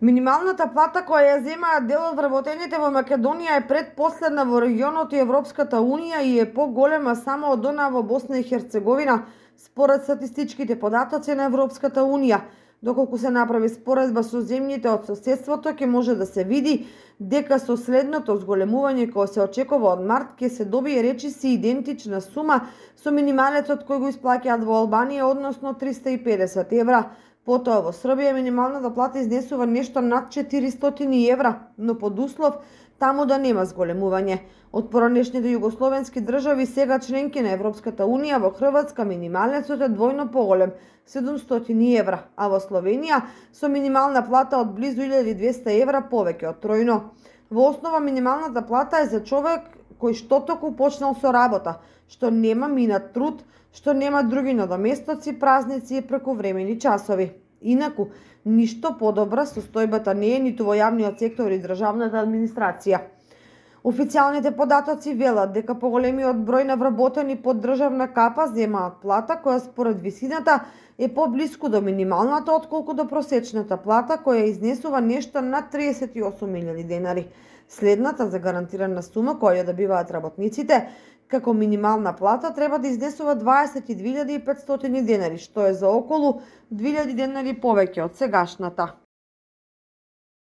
Минималната плата која ја земаат дел од работените во Македонија е предпоследна во регионот и Европската Унија и е поголема само од она во Босна и Херцеговина, според статистичките податоци на Европската Унија. Доколку се направи споредба со земјите од соседството, ќе може да се види дека со следното зголемување кое се очекува од март ќе се добие речиси идентична сума со минималецот кој го исплаќаат во Албанија, односно 350 евра. Потоа во Србија минималната плата изнесува нешто над 400 евра, но под услов таму да нема зголемување. Од поранешните југословенски држави сега членки на Европската Унија во Хрватска минималецот е двојно поголем 700 евра, а во Словенија со минимална плата од близу 1200 евра повеќе од тројно. Во основа минималната плата е за човек кој што току почнал со работа, што нема минат труд, што нема други надоместоци, празници и прековремени часови. Инаку, ништо подобра состојбата не е ниту во јавниот сектор и државната администрација. Официјалните податоци велат дека поголемиот број на вработени под државна капа земаат плата која според висината е поблиску до минималната отколку до просечната плата која изнесува нешто над милиони денари. Следната за гарантирана сума која ја да добиваат работниците како минимална плата треба да изнесува 22.500 денари, што е за околу 2.000 денари повеќе од сегашната.